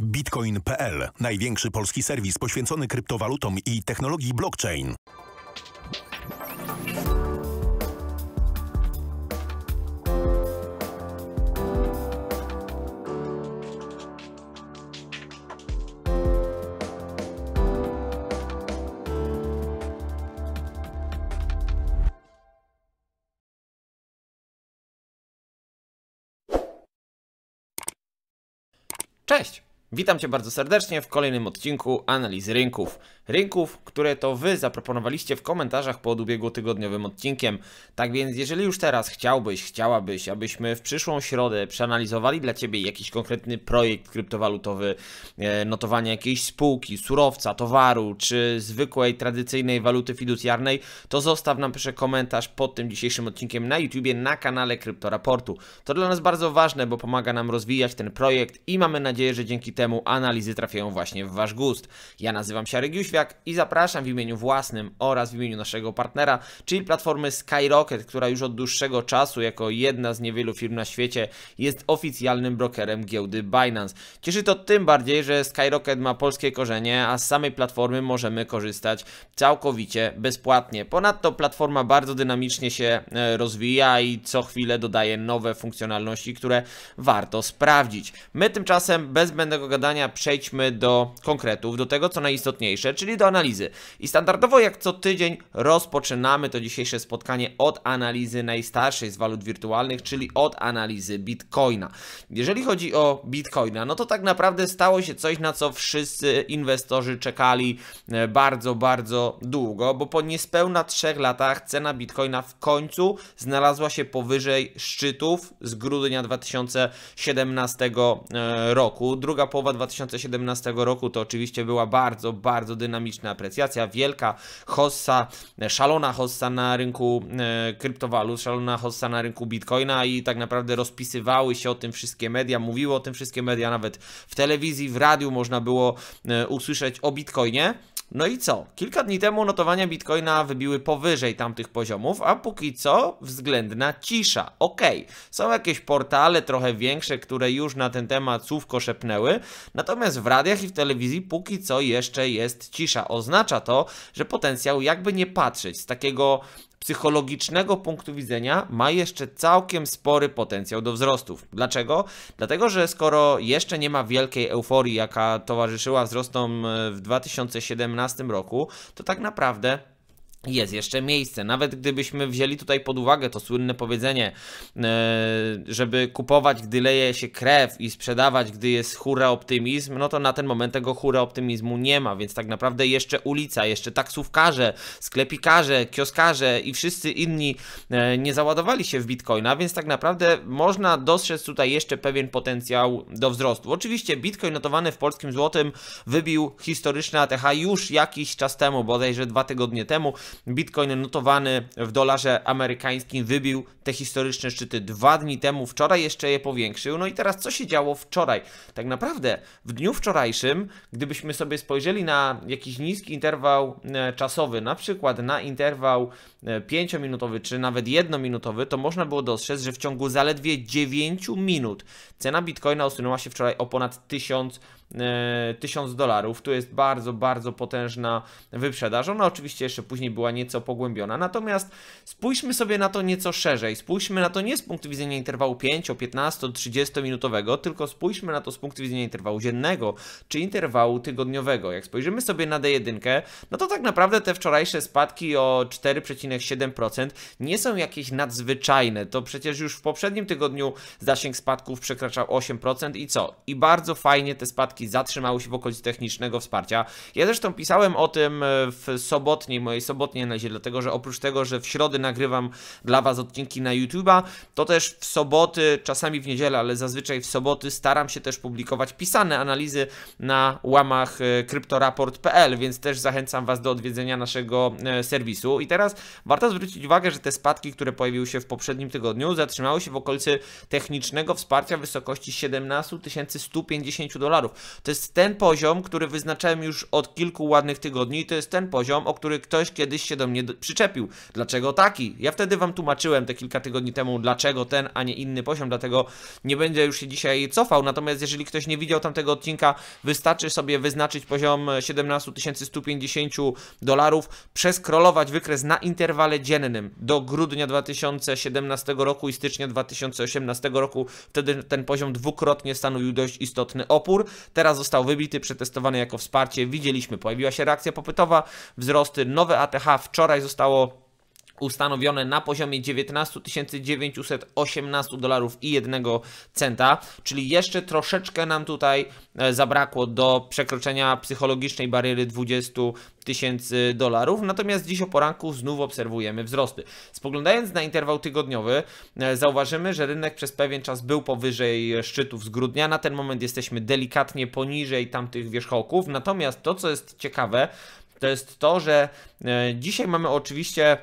Bitcoin.pl największy polski serwis poświęcony kryptowalutom i technologii blockchain. Cześć! Witam Cię bardzo serdecznie w kolejnym odcinku analiz rynków. Rynków, które to Wy zaproponowaliście w komentarzach pod ubiegłotygodniowym odcinkiem. Tak więc jeżeli już teraz chciałbyś, chciałabyś, abyśmy w przyszłą środę przeanalizowali dla Ciebie jakiś konkretny projekt kryptowalutowy, e, notowanie jakiejś spółki, surowca, towaru, czy zwykłej, tradycyjnej waluty fiducjarnej, to zostaw nam proszę komentarz pod tym dzisiejszym odcinkiem na YouTubie, na kanale Kryptoraportu. To dla nas bardzo ważne, bo pomaga nam rozwijać ten projekt i mamy nadzieję, że dzięki temu temu analizy trafiają właśnie w Wasz gust. Ja nazywam się Arek Jóźwiak i zapraszam w imieniu własnym oraz w imieniu naszego partnera, czyli platformy Skyrocket, która już od dłuższego czasu jako jedna z niewielu firm na świecie jest oficjalnym brokerem giełdy Binance. Cieszy to tym bardziej, że Skyrocket ma polskie korzenie, a z samej platformy możemy korzystać całkowicie bezpłatnie. Ponadto platforma bardzo dynamicznie się e, rozwija i co chwilę dodaje nowe funkcjonalności, które warto sprawdzić. My tymczasem bez zbędnego gadania przejdźmy do konkretów, do tego co najistotniejsze, czyli do analizy. I standardowo jak co tydzień rozpoczynamy to dzisiejsze spotkanie od analizy najstarszej z walut wirtualnych, czyli od analizy Bitcoina. Jeżeli chodzi o Bitcoina, no to tak naprawdę stało się coś, na co wszyscy inwestorzy czekali e, bardzo, bardzo długo, bo po niespełna trzech latach cena Bitcoina w końcu znalazła się powyżej szczytów z grudnia 2017 e, roku. Druga połowa 2017 roku to oczywiście była bardzo, bardzo dynamiczna aprecjacja, wielka hossa, szalona hossa na rynku e, kryptowalut, szalona hossa na rynku bitcoina i tak naprawdę rozpisywały się o tym wszystkie media, mówiły o tym wszystkie media, nawet w telewizji, w radiu można było e, usłyszeć o bitcoinie. No i co? Kilka dni temu notowania Bitcoina wybiły powyżej tamtych poziomów, a póki co względna cisza. Okej, okay. są jakieś portale trochę większe, które już na ten temat słówko szepnęły, natomiast w radiach i w telewizji póki co jeszcze jest cisza. Oznacza to, że potencjał jakby nie patrzeć z takiego psychologicznego punktu widzenia ma jeszcze całkiem spory potencjał do wzrostów. Dlaczego? Dlatego, że skoro jeszcze nie ma wielkiej euforii, jaka towarzyszyła wzrostom e, w 2017 roku, to tak naprawdę jest jeszcze miejsce. Nawet gdybyśmy wzięli tutaj pod uwagę to słynne powiedzenie, e, żeby kupować, gdy leje się krew i sprzedawać, gdy jest hura optymizm, no to na ten moment tego hura optymizmu nie ma, więc tak naprawdę jeszcze ulica, jeszcze taksówkarze, sklepikarze, kioskarze i wszyscy inni e, nie załadowali się w bitcoina, więc tak naprawdę można dostrzec tutaj jeszcze pewien potencjał do wzrostu. Oczywiście bitcoin notowany w polskim złotym wybił historyczne ATH już jakiś czas temu, bodajże dwa tygodnie temu, Bitcoin notowany w dolarze amerykańskim wybił te historyczne szczyty dwa dni temu, wczoraj jeszcze je powiększył. No i teraz co się działo wczoraj? Tak naprawdę w dniu wczorajszym, gdybyśmy sobie spojrzeli na jakiś niski interwał e, czasowy, na przykład na interwał 5-minutowy e, czy nawet 1-minutowy, to można było dostrzec, że w ciągu zaledwie 9 minut cena bitcoina osunęła się wczoraj o ponad 1000 1000 e, dolarów. Tu jest bardzo, bardzo potężna wyprzedaż. Ona oczywiście jeszcze później była była nieco pogłębiona. Natomiast spójrzmy sobie na to nieco szerzej. Spójrzmy na to nie z punktu widzenia interwału 5, 15, 30 minutowego, tylko spójrzmy na to z punktu widzenia interwału dziennego czy interwału tygodniowego. Jak spojrzymy sobie na D1, no to tak naprawdę te wczorajsze spadki o 4,7% nie są jakieś nadzwyczajne. To przecież już w poprzednim tygodniu zasięg spadków przekraczał 8% i co? I bardzo fajnie te spadki zatrzymały się w okolicy technicznego wsparcia. Ja zresztą pisałem o tym w sobotniej, mojej sobotniej nie na źle, dlatego że oprócz tego, że w środę nagrywam dla Was odcinki na YouTube'a, to też w soboty, czasami w niedzielę, ale zazwyczaj w soboty staram się też publikować pisane analizy na łamach e, kryptoraport.pl, więc też zachęcam Was do odwiedzenia naszego e, serwisu. I teraz warto zwrócić uwagę, że te spadki, które pojawiły się w poprzednim tygodniu, zatrzymały się w okolicy technicznego wsparcia w wysokości 17 150 dolarów. To jest ten poziom, który wyznaczałem już od kilku ładnych tygodni i to jest ten poziom, o który ktoś kiedyś się do mnie przyczepił. Dlaczego taki? Ja wtedy wam tłumaczyłem te kilka tygodni temu, dlaczego ten, a nie inny poziom, dlatego nie będę już się dzisiaj cofał. Natomiast jeżeli ktoś nie widział tamtego odcinka, wystarczy sobie wyznaczyć poziom 17 150 dolarów, przeskrolować wykres na interwale dziennym do grudnia 2017 roku i stycznia 2018 roku. Wtedy ten poziom dwukrotnie stanowił dość istotny opór. Teraz został wybity, przetestowany jako wsparcie. Widzieliśmy, pojawiła się reakcja popytowa, wzrosty, nowe ATH wczoraj zostało ustanowione na poziomie 19 918 dolarów i 1 centa, czyli jeszcze troszeczkę nam tutaj e, zabrakło do przekroczenia psychologicznej bariery 20 tysięcy dolarów, natomiast dziś o poranku znów obserwujemy wzrosty. Spoglądając na interwał tygodniowy, e, zauważymy, że rynek przez pewien czas był powyżej szczytów z grudnia, na ten moment jesteśmy delikatnie poniżej tamtych wierzchołków, natomiast to, co jest ciekawe, to jest to, że e, dzisiaj mamy oczywiście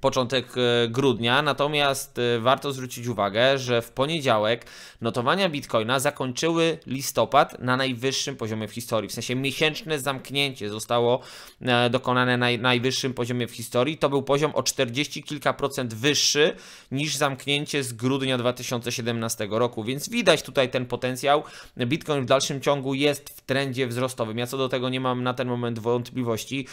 początek e, grudnia, natomiast e, warto zwrócić uwagę, że w poniedziałek notowania bitcoina zakończyły listopad na najwyższym poziomie w historii, w sensie miesięczne zamknięcie zostało e, dokonane na najwyższym poziomie w historii, to był poziom o 40 kilka procent wyższy niż zamknięcie z grudnia 2017 roku, więc widać tutaj ten potencjał, bitcoin w dalszym ciągu jest w trendzie wzrostowym, ja co do tego nie mam na ten moment wątpliwości,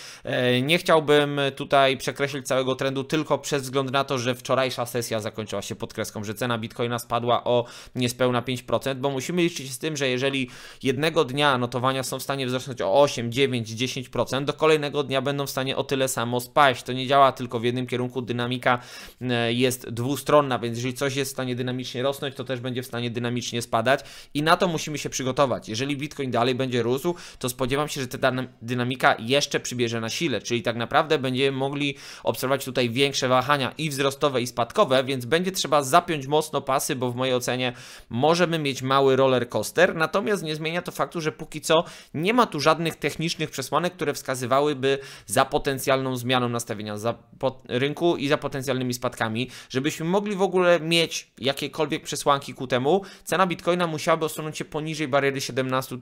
nie chciałbym tutaj przekreślić całego trendu tylko przez wzgląd na to, że wczorajsza sesja zakończyła się pod kreską, że cena bitcoina spadła o niespełna 5%, bo musimy liczyć się z tym, że jeżeli jednego dnia notowania są w stanie wzrosnąć o 8, 9, 10%, do kolejnego dnia będą w stanie o tyle samo spaść. To nie działa tylko w jednym kierunku, dynamika e, jest dwustronna, więc jeżeli coś jest w stanie dynamicznie rosnąć, to też będzie w stanie dynamicznie spadać i na to musimy się przygotować. Jeżeli bitcoin dalej będzie rósł, to spodziewam się, że ta dynamika jeszcze przybierze na sile, czyli tak naprawdę będziemy mogli obserwować tutaj większe wahania i wzrostowe, i spadkowe, więc będzie trzeba zapiąć mocno pasy, bo w mojej ocenie możemy mieć mały roller coaster. Natomiast nie zmienia to faktu, że póki co nie ma tu żadnych technicznych przesłanek, które wskazywałyby za potencjalną zmianą nastawienia rynku i za potencjalnymi spadkami. Żebyśmy mogli w ogóle mieć jakiekolwiek przesłanki ku temu, cena bitcoina musiałaby osunąć się poniżej bariery 17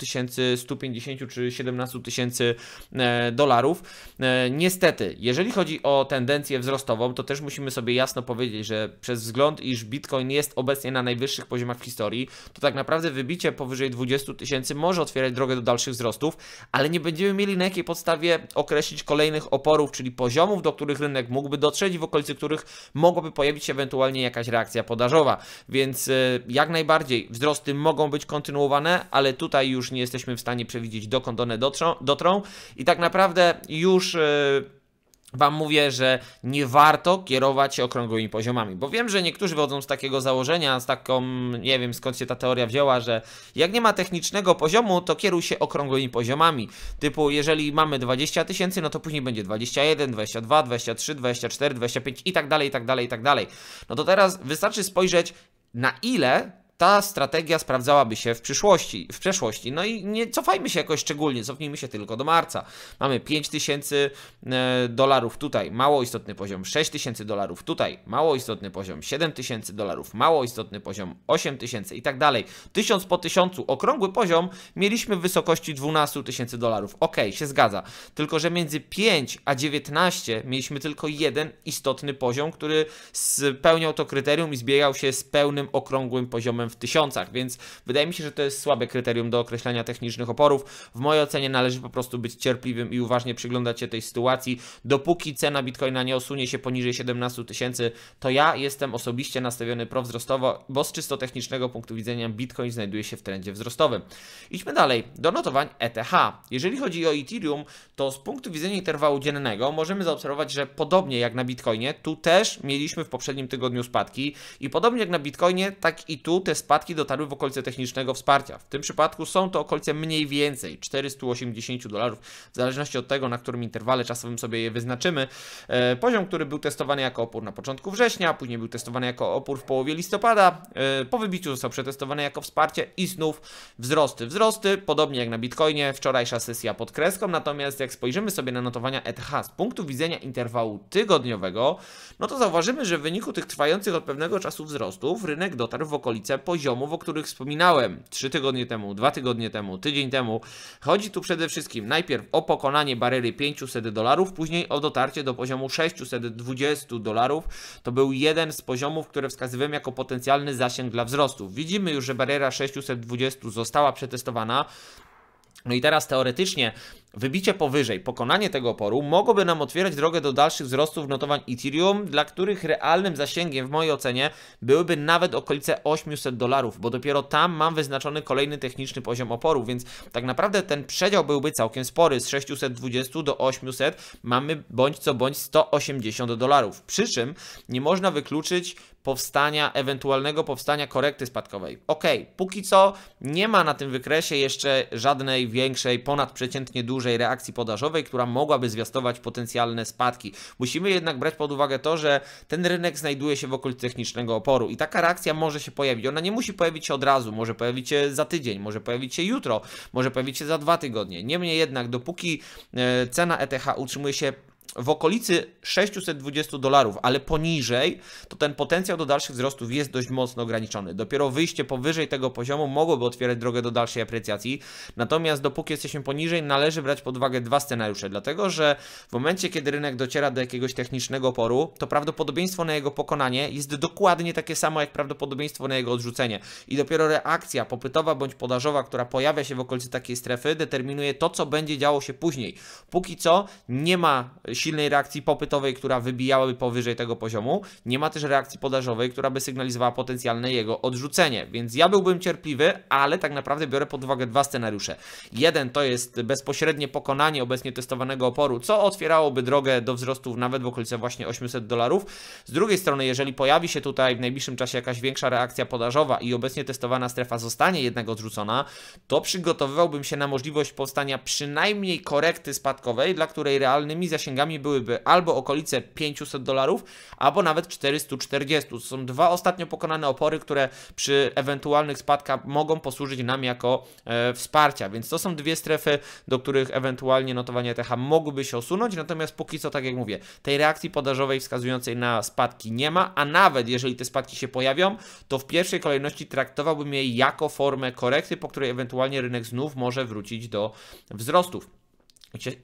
150 czy 17 tysięcy e, dolarów. E, niestety, jeżeli chodzi o tendencję wzrostu, wzrostową, to też musimy sobie jasno powiedzieć, że przez wzgląd, iż Bitcoin jest obecnie na najwyższych poziomach w historii, to tak naprawdę wybicie powyżej 20 tysięcy może otwierać drogę do dalszych wzrostów, ale nie będziemy mieli na jakiej podstawie określić kolejnych oporów, czyli poziomów, do których rynek mógłby dotrzeć i w okolicy których mogłoby pojawić się ewentualnie jakaś reakcja podażowa. Więc y, jak najbardziej wzrosty mogą być kontynuowane, ale tutaj już nie jesteśmy w stanie przewidzieć, dokąd one dotrą. dotrą. I tak naprawdę już y, Wam mówię, że nie warto kierować się okrągłymi poziomami, bo wiem, że niektórzy wychodzą z takiego założenia, z taką, nie wiem skąd się ta teoria wzięła, że jak nie ma technicznego poziomu, to kieruj się okrągłymi poziomami. Typu, jeżeli mamy 20 tysięcy, no to później będzie 21, 22, 23, 24, 25 i tak dalej, i tak dalej, i tak dalej. No to teraz wystarczy spojrzeć, na ile ta strategia sprawdzałaby się w przyszłości, w przeszłości. No i nie cofajmy się jakoś szczególnie, cofnijmy się tylko do marca. Mamy 5000 e, dolarów tutaj, mało istotny poziom, 6000 dolarów tutaj, mało istotny poziom, 7000 dolarów, mało istotny poziom, 8000 i tak dalej. 1000 po 1000, okrągły poziom mieliśmy w wysokości 12000 tysięcy dolarów. Ok, się zgadza. Tylko, że między 5 a 19 mieliśmy tylko jeden istotny poziom, który spełniał to kryterium i zbiegał się z pełnym okrągłym poziomem w tysiącach, więc wydaje mi się, że to jest słabe kryterium do określania technicznych oporów. W mojej ocenie należy po prostu być cierpliwym i uważnie przyglądać się tej sytuacji. Dopóki cena bitcoina nie osunie się poniżej 17 tysięcy, to ja jestem osobiście nastawiony prowzrostowo, bo z czysto technicznego punktu widzenia bitcoin znajduje się w trendzie wzrostowym. Idźmy dalej do notowań ETH. Jeżeli chodzi o Ethereum, to z punktu widzenia interwału dziennego możemy zaobserwować, że podobnie jak na bitcoinie, tu też mieliśmy w poprzednim tygodniu spadki i podobnie jak na bitcoinie, tak i tu te spadki dotarły w okolice technicznego wsparcia. W tym przypadku są to okolice mniej więcej 480 dolarów, w zależności od tego, na którym interwale czasowym sobie je wyznaczymy. E, poziom, który był testowany jako opór na początku września, później był testowany jako opór w połowie listopada, e, po wybiciu został przetestowany jako wsparcie i znów wzrosty. Wzrosty, podobnie jak na Bitcoinie, wczorajsza sesja pod kreską, natomiast jak spojrzymy sobie na notowania ETH z punktu widzenia interwału tygodniowego, no to zauważymy, że w wyniku tych trwających od pewnego czasu wzrostów rynek dotarł w okolice poziomów, o których wspominałem trzy tygodnie temu, dwa tygodnie temu, tydzień temu. Chodzi tu przede wszystkim najpierw o pokonanie bariery 500 dolarów, później o dotarcie do poziomu 620 dolarów. To był jeden z poziomów, które wskazywałem jako potencjalny zasięg dla wzrostu. Widzimy już, że bariera 620 została przetestowana. No i teraz teoretycznie Wybicie powyżej, pokonanie tego oporu mogłoby nam otwierać drogę do dalszych wzrostów notowań Ethereum, dla których realnym zasięgiem w mojej ocenie byłyby nawet okolice 800 dolarów, bo dopiero tam mam wyznaczony kolejny techniczny poziom oporu, więc tak naprawdę ten przedział byłby całkiem spory, z 620 do 800 mamy bądź co bądź 180 dolarów, przy czym nie można wykluczyć powstania, ewentualnego powstania korekty spadkowej. Ok, póki co nie ma na tym wykresie jeszcze żadnej większej, ponadprzeciętnie dużej reakcji podażowej, która mogłaby zwiastować potencjalne spadki. Musimy jednak brać pod uwagę to, że ten rynek znajduje się wokół technicznego oporu i taka reakcja może się pojawić. Ona nie musi pojawić się od razu, może pojawić się za tydzień, może pojawić się jutro, może pojawić się za dwa tygodnie. Niemniej jednak, dopóki e, cena ETH utrzymuje się w okolicy 620 dolarów, ale poniżej, to ten potencjał do dalszych wzrostów jest dość mocno ograniczony. Dopiero wyjście powyżej tego poziomu mogłoby otwierać drogę do dalszej aprecjacji. Natomiast dopóki jesteśmy poniżej, należy brać pod uwagę dwa scenariusze, dlatego że w momencie, kiedy rynek dociera do jakiegoś technicznego oporu, to prawdopodobieństwo na jego pokonanie jest dokładnie takie samo jak prawdopodobieństwo na jego odrzucenie. I dopiero reakcja popytowa bądź podażowa, która pojawia się w okolicy takiej strefy, determinuje to, co będzie działo się później. Póki co nie ma silnej reakcji popytowej, która wybijałaby powyżej tego poziomu. Nie ma też reakcji podażowej, która by sygnalizowała potencjalne jego odrzucenie. Więc ja byłbym cierpliwy, ale tak naprawdę biorę pod uwagę dwa scenariusze. Jeden to jest bezpośrednie pokonanie obecnie testowanego oporu, co otwierałoby drogę do wzrostów nawet w okolice właśnie 800 dolarów. Z drugiej strony, jeżeli pojawi się tutaj w najbliższym czasie jakaś większa reakcja podażowa i obecnie testowana strefa zostanie jednak odrzucona, to przygotowywałbym się na możliwość powstania przynajmniej korekty spadkowej, dla której realnymi zasięgami dochodami byłyby albo okolice 500 dolarów, albo nawet 440. To są dwa ostatnio pokonane opory, które przy ewentualnych spadkach mogą posłużyć nam jako e, wsparcia, więc to są dwie strefy, do których ewentualnie notowania ETH mogłyby się osunąć, natomiast póki co, tak jak mówię, tej reakcji podażowej wskazującej na spadki nie ma, a nawet jeżeli te spadki się pojawią, to w pierwszej kolejności traktowałbym je jako formę korekty, po której ewentualnie rynek znów może wrócić do wzrostów.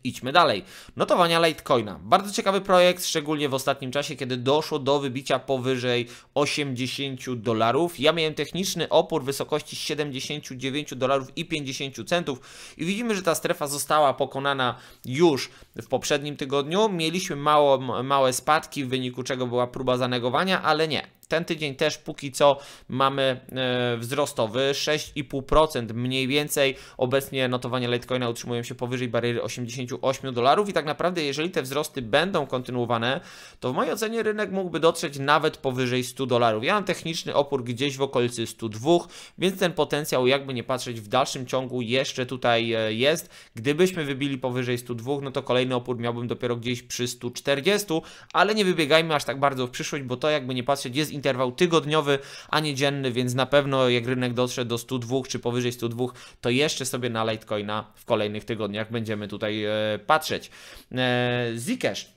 Idźmy dalej. Notowania Litecoina. Bardzo ciekawy projekt, szczególnie w ostatnim czasie, kiedy doszło do wybicia powyżej 80 dolarów. Ja miałem techniczny opór wysokości 79 dolarów i 50 centów i widzimy, że ta strefa została pokonana już w poprzednim tygodniu. Mieliśmy mało, małe spadki, w wyniku czego była próba zanegowania, ale nie ten tydzień też póki co mamy e, wzrostowy 6,5% mniej więcej. Obecnie notowania Litecoina utrzymują się powyżej bariery 88 dolarów i tak naprawdę jeżeli te wzrosty będą kontynuowane, to w mojej ocenie rynek mógłby dotrzeć nawet powyżej 100 dolarów. Ja mam techniczny opór gdzieś w okolicy 102, więc ten potencjał jakby nie patrzeć w dalszym ciągu jeszcze tutaj e, jest. Gdybyśmy wybili powyżej 102, no to kolejny opór miałbym dopiero gdzieś przy 140, ale nie wybiegajmy aż tak bardzo w przyszłość, bo to jakby nie patrzeć jest interwał tygodniowy, a nie dzienny, więc na pewno jak rynek dotrze do 102 czy powyżej 102, to jeszcze sobie na Litecoina w kolejnych tygodniach będziemy tutaj e, patrzeć. E, Zcash,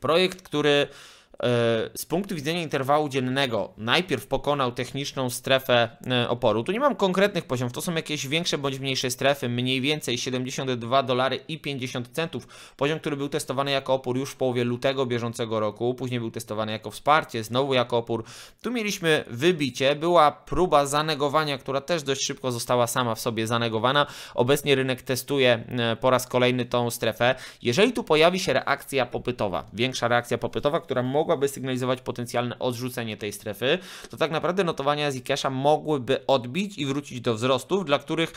projekt, który E, z punktu widzenia interwału dziennego najpierw pokonał techniczną strefę e, oporu, tu nie mam konkretnych poziomów, to są jakieś większe bądź mniejsze strefy, mniej więcej 72 dolary i 50 centów, poziom, który był testowany jako opór już w połowie lutego bieżącego roku, później był testowany jako wsparcie, znowu jako opór. Tu mieliśmy wybicie, była próba zanegowania, która też dość szybko została sama w sobie zanegowana. Obecnie rynek testuje e, po raz kolejny tą strefę. Jeżeli tu pojawi się reakcja popytowa, większa reakcja popytowa, która mogła mogłaby sygnalizować potencjalne odrzucenie tej strefy, to tak naprawdę notowania z Zcasha mogłyby odbić i wrócić do wzrostów, dla których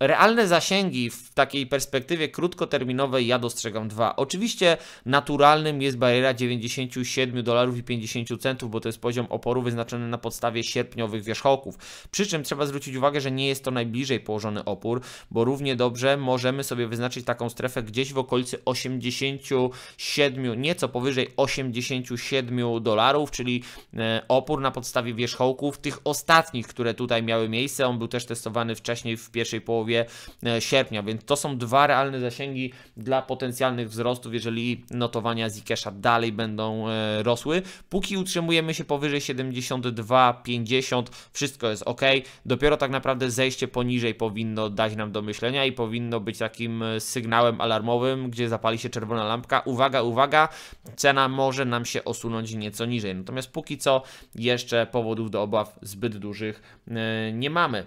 realne zasięgi w takiej perspektywie krótkoterminowej ja dostrzegam dwa. Oczywiście naturalnym jest bariera 97 dolarów i 50 centów, bo to jest poziom oporu wyznaczony na podstawie sierpniowych wierzchołków. Przy czym trzeba zwrócić uwagę, że nie jest to najbliżej położony opór, bo równie dobrze możemy sobie wyznaczyć taką strefę gdzieś w okolicy 87, nieco powyżej 87 siedmiu dolarów, czyli e, opór na podstawie wierzchołków, tych ostatnich, które tutaj miały miejsce. On był też testowany wcześniej w pierwszej połowie e, sierpnia, więc to są dwa realne zasięgi dla potencjalnych wzrostów, jeżeli notowania Zikesha dalej będą e, rosły. Póki utrzymujemy się powyżej 72,50, wszystko jest ok. Dopiero tak naprawdę zejście poniżej powinno dać nam do myślenia i powinno być takim sygnałem alarmowym, gdzie zapali się czerwona lampka. Uwaga, uwaga, cena może nam się osunąć nieco niżej. Natomiast póki co jeszcze powodów do obaw zbyt dużych e, nie mamy.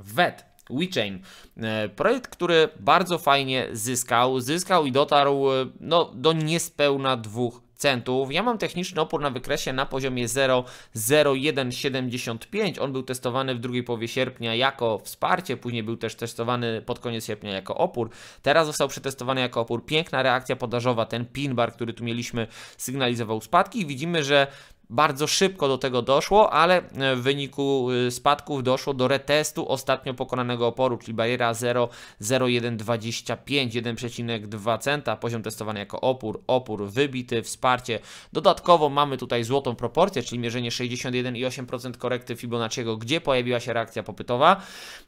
VET WeChain. E, projekt, który bardzo fajnie zyskał, zyskał i dotarł e, no, do niespełna 2 centów. Ja mam techniczny opór na wykresie na poziomie 0,0175. On był testowany w drugiej połowie sierpnia jako wsparcie, później był też testowany pod koniec sierpnia jako opór. Teraz został przetestowany jako opór. Piękna reakcja podażowa, ten pin bar, który tu mieliśmy sygnalizował spadki i widzimy, że bardzo szybko do tego doszło, ale e, w wyniku e, spadków doszło do retestu ostatnio pokonanego oporu, czyli bariera 0,0125, 1,2 centa, poziom testowany jako opór, opór wybity, wsparcie. Dodatkowo mamy tutaj złotą proporcję, czyli mierzenie 61,8% korekty Fibonacciego, gdzie pojawiła się reakcja popytowa.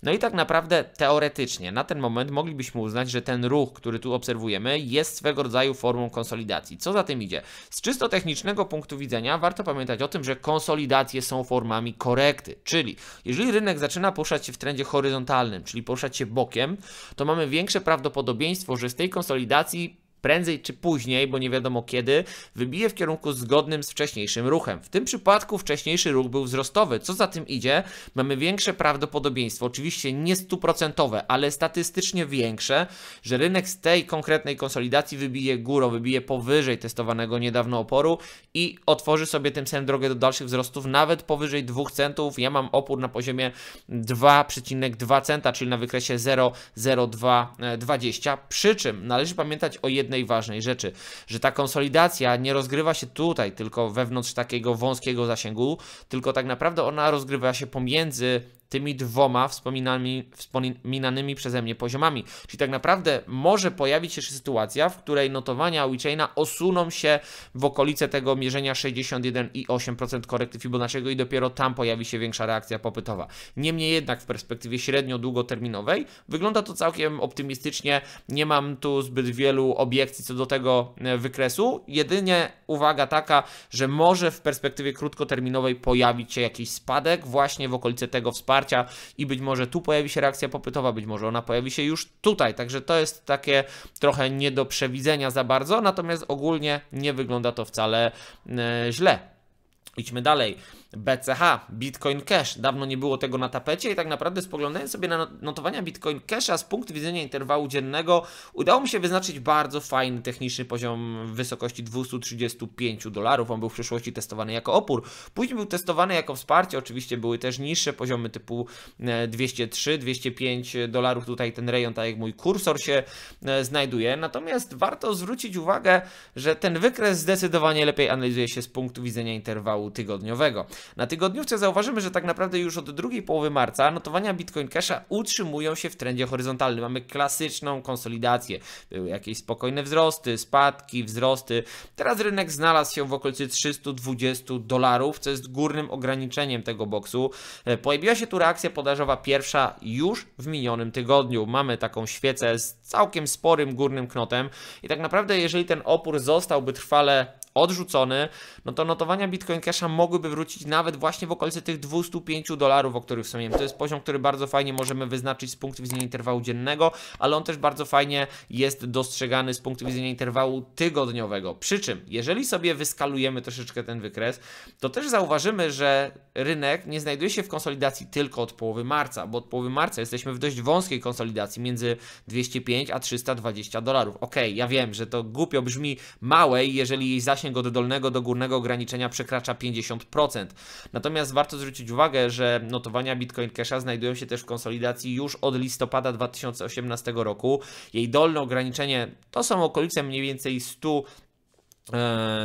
No i tak naprawdę teoretycznie na ten moment moglibyśmy uznać, że ten ruch, który tu obserwujemy, jest swego rodzaju formą konsolidacji. Co za tym idzie? Z czysto technicznego punktu widzenia warto pamiętać o tym, że konsolidacje są formami korekty, czyli jeżeli rynek zaczyna poruszać się w trendzie horyzontalnym, czyli poruszać się bokiem, to mamy większe prawdopodobieństwo, że z tej konsolidacji prędzej czy później, bo nie wiadomo kiedy, wybije w kierunku zgodnym z wcześniejszym ruchem. W tym przypadku wcześniejszy ruch był wzrostowy. Co za tym idzie, mamy większe prawdopodobieństwo, oczywiście nie stuprocentowe, ale statystycznie większe, że rynek z tej konkretnej konsolidacji wybije górą, wybije powyżej testowanego niedawno oporu i otworzy sobie tym samym drogę do dalszych wzrostów, nawet powyżej 2 centów. Ja mam opór na poziomie 2,2 centa, czyli na wykresie 0,0220. Przy czym należy pamiętać o jednym jednej ważnej rzeczy, że ta konsolidacja nie rozgrywa się tutaj tylko wewnątrz takiego wąskiego zasięgu, tylko tak naprawdę ona rozgrywa się pomiędzy tymi dwoma wspominanymi, wspominanymi przeze mnie poziomami. Czyli tak naprawdę może pojawić się sytuacja, w której notowania WeChaina osuną się w okolice tego mierzenia 61,8% korekty Fibonacciego i dopiero tam pojawi się większa reakcja popytowa. Niemniej jednak w perspektywie średnio-długoterminowej wygląda to całkiem optymistycznie. Nie mam tu zbyt wielu obiekcji co do tego e, wykresu. Jedynie uwaga taka, że może w perspektywie krótkoterminowej pojawić się jakiś spadek właśnie w okolice tego wsparcia wsparcia i być może tu pojawi się reakcja popytowa, być może ona pojawi się już tutaj, także to jest takie trochę nie do przewidzenia za bardzo, natomiast ogólnie nie wygląda to wcale e, źle. Idźmy dalej. BCH, Bitcoin Cash. Dawno nie było tego na tapecie i tak naprawdę spoglądając sobie na notowania Bitcoin Casha z punktu widzenia interwału dziennego udało mi się wyznaczyć bardzo fajny techniczny poziom w wysokości 235 dolarów. On był w przeszłości testowany jako opór. Później był testowany jako wsparcie. Oczywiście były też niższe poziomy typu 203, e, 205 dolarów. Tutaj ten rejon, tak jak mój kursor się e, znajduje. Natomiast warto zwrócić uwagę, że ten wykres zdecydowanie lepiej analizuje się z punktu widzenia interwału tygodniowego. Na tygodniówce zauważymy, że tak naprawdę już od drugiej połowy marca notowania Bitcoin Casha utrzymują się w trendzie horyzontalnym. Mamy klasyczną konsolidację. Były jakieś spokojne wzrosty, spadki, wzrosty. Teraz rynek znalazł się w okolicy 320 dolarów, co jest górnym ograniczeniem tego boksu. E, pojawiła się tu reakcja podażowa pierwsza już w minionym tygodniu. Mamy taką świecę z całkiem sporym górnym knotem i tak naprawdę jeżeli ten opór zostałby trwale odrzucony, no to notowania Bitcoin Casha mogłyby wrócić nawet właśnie w okolicy tych 205 dolarów, o których wspomniałem. To jest poziom, który bardzo fajnie możemy wyznaczyć z punktu widzenia interwału dziennego, ale on też bardzo fajnie jest dostrzegany z punktu widzenia interwału tygodniowego. Przy czym, jeżeli sobie wyskalujemy troszeczkę ten wykres, to też zauważymy, że rynek nie znajduje się w konsolidacji tylko od połowy marca, bo od połowy marca jesteśmy w dość wąskiej konsolidacji między 205 a 320 dolarów. Ok, ja wiem, że to głupio brzmi małej, jeżeli jej zasięg zasięg od dolnego do górnego ograniczenia przekracza 50%. Natomiast warto zwrócić uwagę, że notowania Bitcoin Casha znajdują się też w konsolidacji już od listopada 2018 roku. Jej dolne ograniczenie to są okolice mniej więcej 100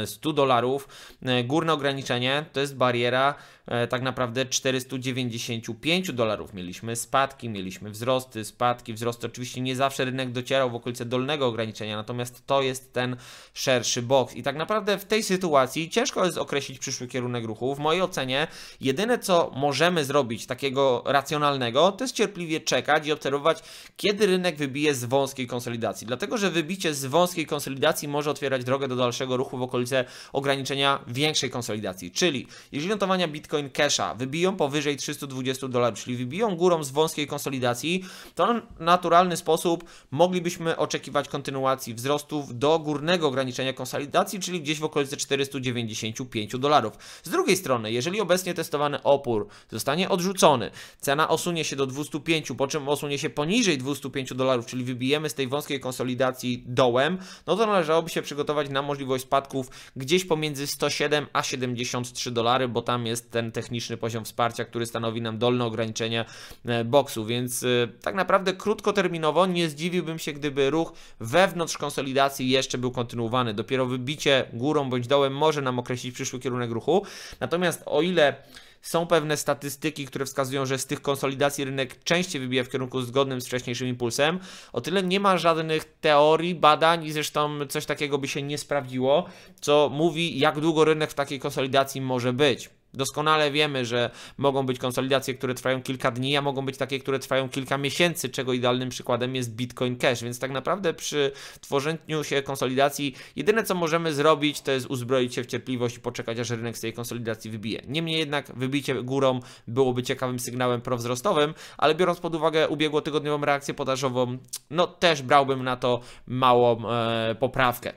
100 e, dolarów. E, górne ograniczenie to jest bariera E, tak naprawdę 495 dolarów. Mieliśmy spadki, mieliśmy wzrosty, spadki, wzrosty. Oczywiście nie zawsze rynek docierał w okolice dolnego ograniczenia, natomiast to jest ten szerszy boks. I tak naprawdę w tej sytuacji ciężko jest określić przyszły kierunek ruchu. W mojej ocenie jedyne co możemy zrobić takiego racjonalnego, to jest cierpliwie czekać i obserwować, kiedy rynek wybije z wąskiej konsolidacji. Dlatego, że wybicie z wąskiej konsolidacji może otwierać drogę do dalszego ruchu w okolice ograniczenia większej konsolidacji. Czyli jeżeli notowania Bitcoin Bitcoin Casha wybiją powyżej 320 dolarów, czyli wybiją górą z wąskiej konsolidacji, to w naturalny sposób moglibyśmy oczekiwać kontynuacji wzrostów do górnego ograniczenia konsolidacji, czyli gdzieś w okolicy 495 dolarów. Z drugiej strony, jeżeli obecnie testowany opór zostanie odrzucony, cena osunie się do 205, po czym osunie się poniżej 205 dolarów, czyli wybijemy z tej wąskiej konsolidacji dołem, no to należałoby się przygotować na możliwość spadków gdzieś pomiędzy 107 a 73 dolary, bo tam jest ten techniczny poziom wsparcia, który stanowi nam dolne ograniczenie e, boksu, więc e, tak naprawdę krótkoterminowo nie zdziwiłbym się, gdyby ruch wewnątrz konsolidacji jeszcze był kontynuowany. Dopiero wybicie górą bądź dołem może nam określić przyszły kierunek ruchu. Natomiast o ile są pewne statystyki, które wskazują, że z tych konsolidacji rynek częściej wybija w kierunku zgodnym z wcześniejszym impulsem. O tyle nie ma żadnych teorii, badań i zresztą coś takiego by się nie sprawdziło, co mówi, jak długo rynek w takiej konsolidacji może być. Doskonale wiemy, że mogą być konsolidacje, które trwają kilka dni, a mogą być takie, które trwają kilka miesięcy, czego idealnym przykładem jest Bitcoin Cash. Więc tak naprawdę przy tworzeniu się konsolidacji, jedyne co możemy zrobić, to jest uzbroić się w cierpliwość i poczekać, aż rynek z tej konsolidacji wybije. Niemniej jednak wybicie górą byłoby ciekawym sygnałem prowzrostowym, ale biorąc pod uwagę ubiegłotygodniową reakcję podażową, no też brałbym na to małą e, poprawkę.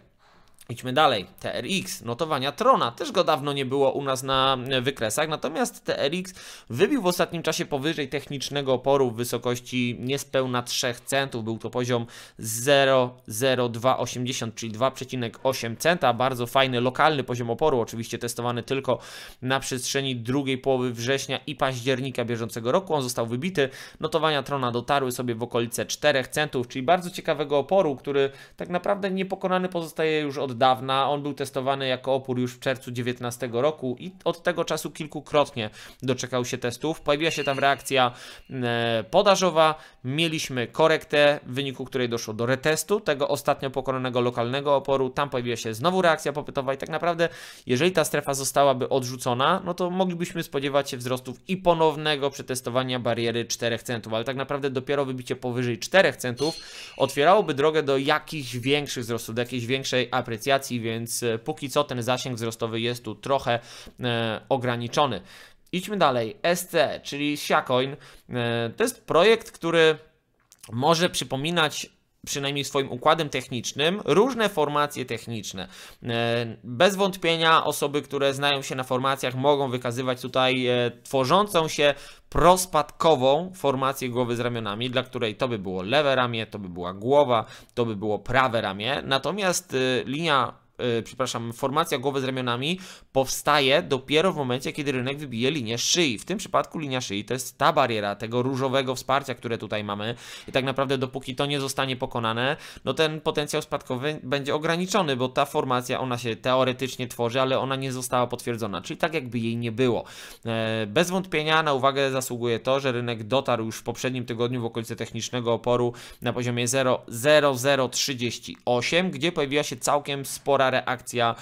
Idźmy dalej. TRX, notowania Trona, też go dawno nie było u nas na e, wykresach, natomiast TRX wybił w ostatnim czasie powyżej technicznego oporu w wysokości niespełna 3 centów, był to poziom 0,0280, czyli 2,8 centa, bardzo fajny lokalny poziom oporu, oczywiście testowany tylko na przestrzeni drugiej połowy września i października bieżącego roku, on został wybity, notowania Trona dotarły sobie w okolice 4 centów, czyli bardzo ciekawego oporu, który tak naprawdę niepokonany pozostaje już od od dawna. On był testowany jako opór już w czerwcu 19 roku i od tego czasu kilkukrotnie doczekał się testów. Pojawiła się tam reakcja e, podażowa, mieliśmy korektę, w wyniku której doszło do retestu tego ostatnio pokonanego lokalnego oporu. Tam pojawiła się znowu reakcja popytowa i tak naprawdę, jeżeli ta strefa zostałaby odrzucona, no to moglibyśmy spodziewać się wzrostów i ponownego przetestowania bariery 4 centów, ale tak naprawdę dopiero wybicie powyżej 4 centów otwierałoby drogę do jakichś większych wzrostów, do jakiejś większej aprecjacji więc e, póki co ten zasięg wzrostowy jest tu trochę e, ograniczony. Idźmy dalej. SC, czyli Siacoin, e, to jest projekt, który może przypominać przynajmniej swoim układem technicznym, różne formacje techniczne. E, bez wątpienia osoby, które znają się na formacjach, mogą wykazywać tutaj e, tworzącą się prospadkową formację głowy z ramionami, dla której to by było lewe ramię, to by była głowa, to by było prawe ramię. Natomiast e, linia yy, przepraszam, formacja głowy z ramionami powstaje dopiero w momencie, kiedy rynek wybije linię szyi. W tym przypadku linia szyi to jest ta bariera tego różowego wsparcia, które tutaj mamy i tak naprawdę dopóki to nie zostanie pokonane, no ten potencjał spadkowy będzie ograniczony, bo ta formacja, ona się teoretycznie tworzy, ale ona nie została potwierdzona, czyli tak jakby jej nie było. Yy, bez wątpienia na uwagę zasługuje to, że rynek dotarł już w poprzednim tygodniu w okolice technicznego oporu na poziomie 0,0038, gdzie pojawiła się całkiem spora reakcja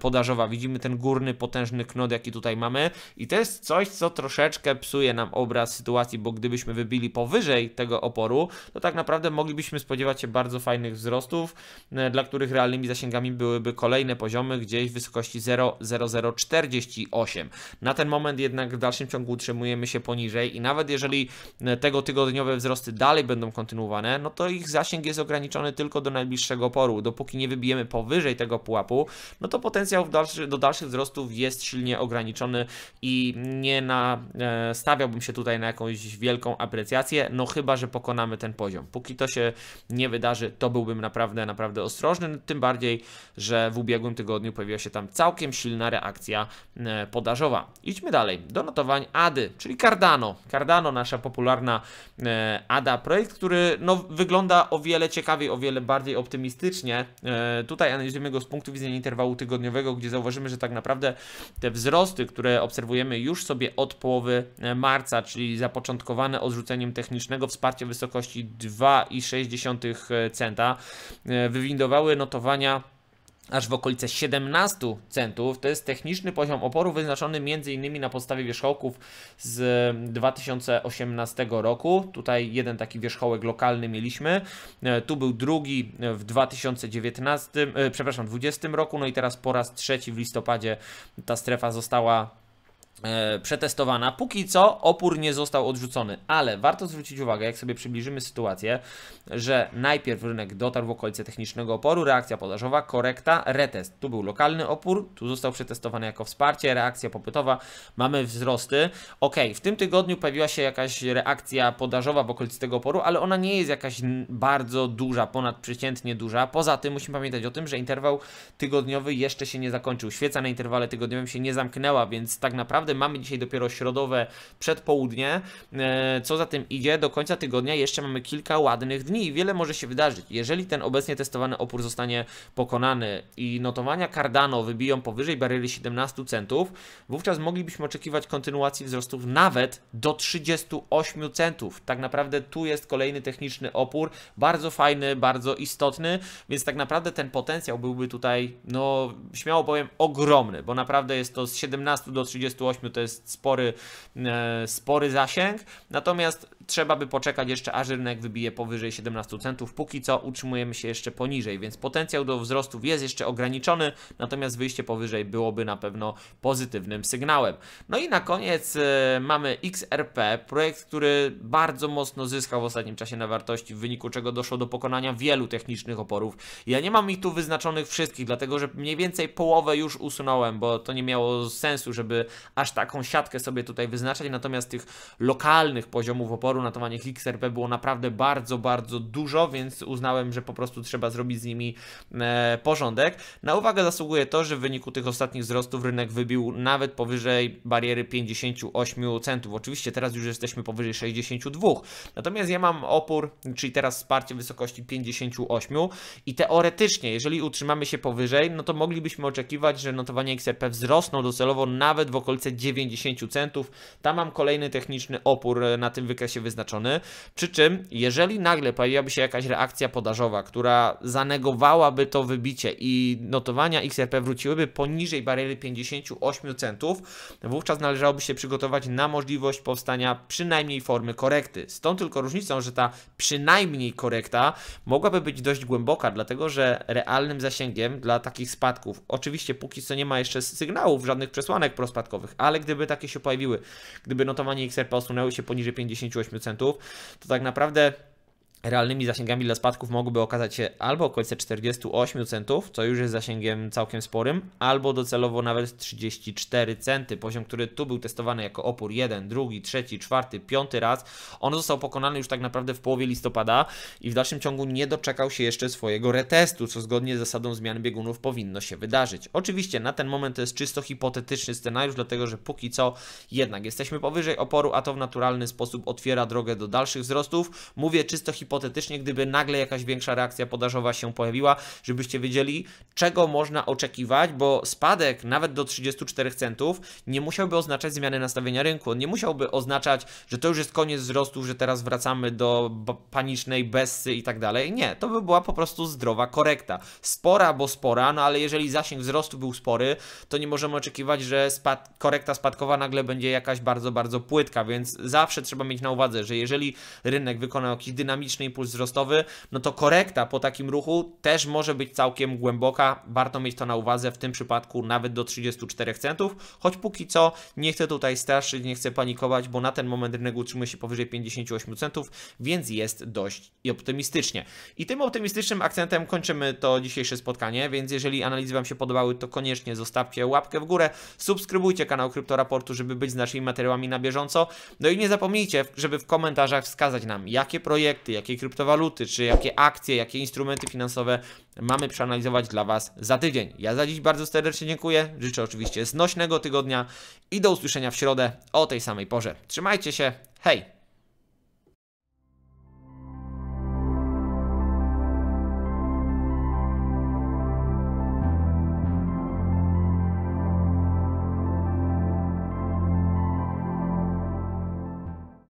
podażowa. Widzimy ten górny, potężny knot, jaki tutaj mamy i to jest coś, co troszeczkę psuje nam obraz sytuacji, bo gdybyśmy wybili powyżej tego oporu, to tak naprawdę moglibyśmy spodziewać się bardzo fajnych wzrostów, e, dla których realnymi zasięgami byłyby kolejne poziomy gdzieś w wysokości 0,0048. Na ten moment jednak w dalszym ciągu utrzymujemy się poniżej i nawet jeżeli e, tego tygodniowe wzrosty dalej będą kontynuowane, no to ich zasięg jest ograniczony tylko do najbliższego oporu. Dopóki nie wybijemy powyżej tego pułapu, no to potencjał dalszy, do dalszych wzrostów jest silnie ograniczony i nie na, e, stawiałbym się tutaj na jakąś wielką aprecjację, no chyba, że pokonamy ten poziom. Póki to się nie wydarzy, to byłbym naprawdę, naprawdę ostrożny, tym bardziej, że w ubiegłym tygodniu pojawiła się tam całkiem silna reakcja e, podażowa. Idźmy dalej, do notowań ADY, czyli Cardano. Cardano, nasza popularna e, ADA, projekt, który no, wygląda o wiele ciekawiej, o wiele bardziej optymistycznie. E, tutaj analizujemy go z punktu punktu widzenia interwału tygodniowego, gdzie zauważymy, że tak naprawdę te wzrosty, które obserwujemy już sobie od połowy e, marca, czyli zapoczątkowane odrzuceniem technicznego wsparcia wysokości 2,6 e, centa, e, wywindowały notowania aż w okolice 17 centów. To jest techniczny poziom oporu wyznaczony m.in. na podstawie wierzchołków z 2018 roku. Tutaj jeden taki wierzchołek lokalny mieliśmy. E, tu był drugi w 2019, e, przepraszam, 2020 roku. No i teraz po raz trzeci w listopadzie ta strefa została E, przetestowana. Póki co opór nie został odrzucony, ale warto zwrócić uwagę, jak sobie przybliżymy sytuację, że najpierw rynek dotarł w okolice technicznego oporu, reakcja podażowa, korekta, retest. Tu był lokalny opór, tu został przetestowany jako wsparcie, reakcja popytowa, mamy wzrosty. Ok, w tym tygodniu pojawiła się jakaś reakcja podażowa w okolicy tego oporu, ale ona nie jest jakaś bardzo duża, ponadprzeciętnie duża. Poza tym musimy pamiętać o tym, że interwał tygodniowy jeszcze się nie zakończył. Świeca na interwale tygodniowym się nie zamknęła, więc tak naprawdę naprawdę mamy dzisiaj dopiero środowe przedpołudnie. E, co za tym idzie, do końca tygodnia jeszcze mamy kilka ładnych dni i wiele może się wydarzyć. Jeżeli ten obecnie testowany opór zostanie pokonany i notowania Cardano wybiją powyżej bariery 17 centów, wówczas moglibyśmy oczekiwać kontynuacji wzrostów nawet do 38 centów. Tak naprawdę tu jest kolejny techniczny opór, bardzo fajny, bardzo istotny, więc tak naprawdę ten potencjał byłby tutaj, no śmiało powiem, ogromny, bo naprawdę jest to z 17 do 38 8 to jest spory, e, spory zasięg, natomiast trzeba by poczekać jeszcze, aż rynek wybije powyżej 17 centów. Póki co utrzymujemy się jeszcze poniżej, więc potencjał do wzrostów jest jeszcze ograniczony, natomiast wyjście powyżej byłoby na pewno pozytywnym sygnałem. No i na koniec e, mamy XRP, projekt, który bardzo mocno zyskał w ostatnim czasie na wartości, w wyniku czego doszło do pokonania wielu technicznych oporów. Ja nie mam ich tu wyznaczonych wszystkich, dlatego że mniej więcej połowę już usunąłem, bo to nie miało sensu, żeby aż aż taką siatkę sobie tutaj wyznaczać, natomiast tych lokalnych poziomów oporu na tonach XRP było naprawdę bardzo, bardzo dużo, więc uznałem, że po prostu trzeba zrobić z nimi e, porządek. Na uwagę zasługuje to, że w wyniku tych ostatnich wzrostów rynek wybił nawet powyżej bariery 58 centów. Oczywiście teraz już jesteśmy powyżej 62. Natomiast ja mam opór, czyli teraz wsparcie w wysokości 58 i teoretycznie, jeżeli utrzymamy się powyżej, no to moglibyśmy oczekiwać, że notowania XRP wzrosną docelowo nawet w okolicy 90 centów. Tam mam kolejny techniczny opór e, na tym wykresie wyznaczony. Przy czym, jeżeli nagle pojawiłaby się jakaś reakcja podażowa, która zanegowałaby to wybicie i notowania XRP wróciłyby poniżej bariery 58 centów, wówczas należałoby się przygotować na możliwość powstania przynajmniej formy korekty. Z tą tylko różnicą, że ta przynajmniej korekta mogłaby być dość głęboka, dlatego że realnym zasięgiem dla takich spadków, oczywiście póki co nie ma jeszcze sygnałów, żadnych przesłanek prospadkowych, ale gdyby takie się pojawiły, gdyby notowanie XRP osunęło się poniżej 58 centów, to tak naprawdę realnymi zasięgami dla spadków mogłyby okazać się albo okolice 48 centów, co już jest zasięgiem całkiem sporym, albo docelowo nawet 34 centy, poziom, który tu był testowany jako opór 1, 2, 3, 4, 5 raz. On został pokonany już tak naprawdę w połowie listopada i w dalszym ciągu nie doczekał się jeszcze swojego retestu, co zgodnie z zasadą zmian biegunów powinno się wydarzyć. Oczywiście na ten moment to jest czysto hipotetyczny scenariusz, dlatego że póki co jednak jesteśmy powyżej oporu, a to w naturalny sposób otwiera drogę do dalszych wzrostów. Mówię czysto hipotetycznie, hipotetycznie, gdyby nagle jakaś większa reakcja podażowa się pojawiła, żebyście wiedzieli, czego można oczekiwać, bo spadek nawet do 34 centów nie musiałby oznaczać zmiany nastawienia rynku. On nie musiałby oznaczać, że to już jest koniec wzrostu, że teraz wracamy do panicznej bessy i tak dalej. Nie, to by była po prostu zdrowa korekta. Spora, bo spora, no ale jeżeli zasięg wzrostu był spory, to nie możemy oczekiwać, że spad korekta spadkowa nagle będzie jakaś bardzo, bardzo płytka, więc zawsze trzeba mieć na uwadze, że jeżeli rynek wykonał jakiś dynamiczny impuls wzrostowy, no to korekta po takim ruchu też może być całkiem głęboka. Warto mieć to na uwadze w tym przypadku nawet do 34 centów, choć póki co nie chcę tutaj straszyć, nie chcę panikować, bo na ten moment rynek utrzymuje się powyżej 58 centów, więc jest dość i optymistycznie. I tym optymistycznym akcentem kończymy to dzisiejsze spotkanie, więc jeżeli analizy Wam się podobały, to koniecznie zostawcie łapkę w górę, subskrybujcie kanał Kryptoraportu, żeby być z naszymi materiałami na bieżąco, no i nie zapomnijcie, żeby w komentarzach wskazać nam, jakie projekty, jakie jakie kryptowaluty, czy jakie akcje, jakie instrumenty finansowe mamy przeanalizować dla Was za tydzień. Ja za dziś bardzo serdecznie dziękuję, życzę oczywiście znośnego tygodnia i do usłyszenia w środę o tej samej porze. Trzymajcie się, hej!